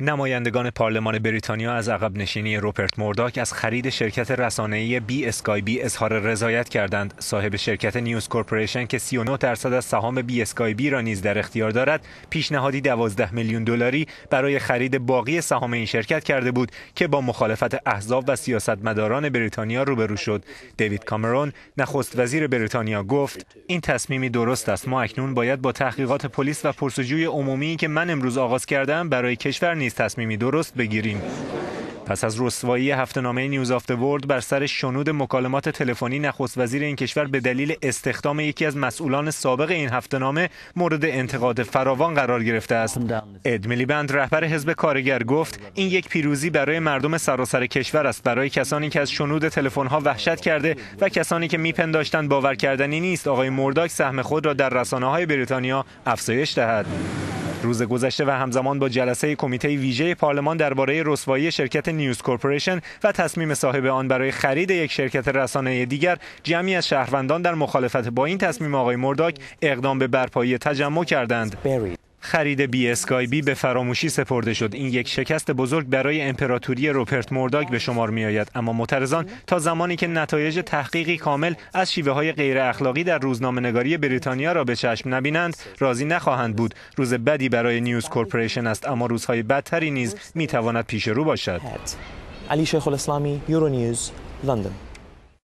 نمایندگان پارلمان بریتانیا از عقب نشینی روپرت مورداک از خرید شرکت رسانه‌ای بی اسکای بی اظهار رضایت کردند. صاحب شرکت نیوز کورپوریشن که 39 درصد از سهام بی اسکای بی را نیز در اختیار دارد، پیشنهادی 12 میلیون دلاری برای خرید باقی سهام این شرکت کرده بود که با مخالفت احزاب و سیاستمداران بریتانیا روبرو شد. دیوید کامرون، نخست وزیر بریتانیا گفت: این تصمیمی درست است. ما اکنون باید با تحقیقات پلیس و پرسجوی عمومی که من امروز آغاز کردم برای کشور نیز تصمیمی درست بگیریم پس از رسوایی هفتهنامه نیوز آف ورد بر سر شنود مکالمات تلفنی نخست وزیر این کشور به دلیل استخدام یکی از مسئولان سابق این نامه مورد انتقاد فراوان قرار گرفته است اد بند رهبر حزب کارگر گفت این یک پیروزی برای مردم سراسر کشور است برای کسانی که از شنود تلفن‌ها وحشت کرده و کسانی که میپنداشتند باور کردنی نیست آقای مرداک سهم خود را در رسانه‌های بریتانیا افزایش دهد روز گذشته و همزمان با جلسه کمیته ویژه پارلمان درباره رسوایی شرکت نیوز کورپوریشن و تصمیم صاحب آن برای خرید یک شرکت رسانه دیگر جمعی از شهروندان در مخالفت با این تصمیم آقای مرداک اقدام به برپایی تجمع کردند خرید بی اسکای بی به فراموشی سپرده شد این یک شکست بزرگ برای امپراتوری روپرت مورداک به شمار می آید اما مترزان تا زمانی که نتایج تحقیقی کامل از شیوه های غیر اخلاقی در روزنامه بریتانیا را به چشم نبینند راضی نخواهند بود روز بدی برای نیوز کورپوریشن است اما روزهای بدتری نیز می تواند پیش رو باشد علی شیخ الاسلامی یورو نیوز لندن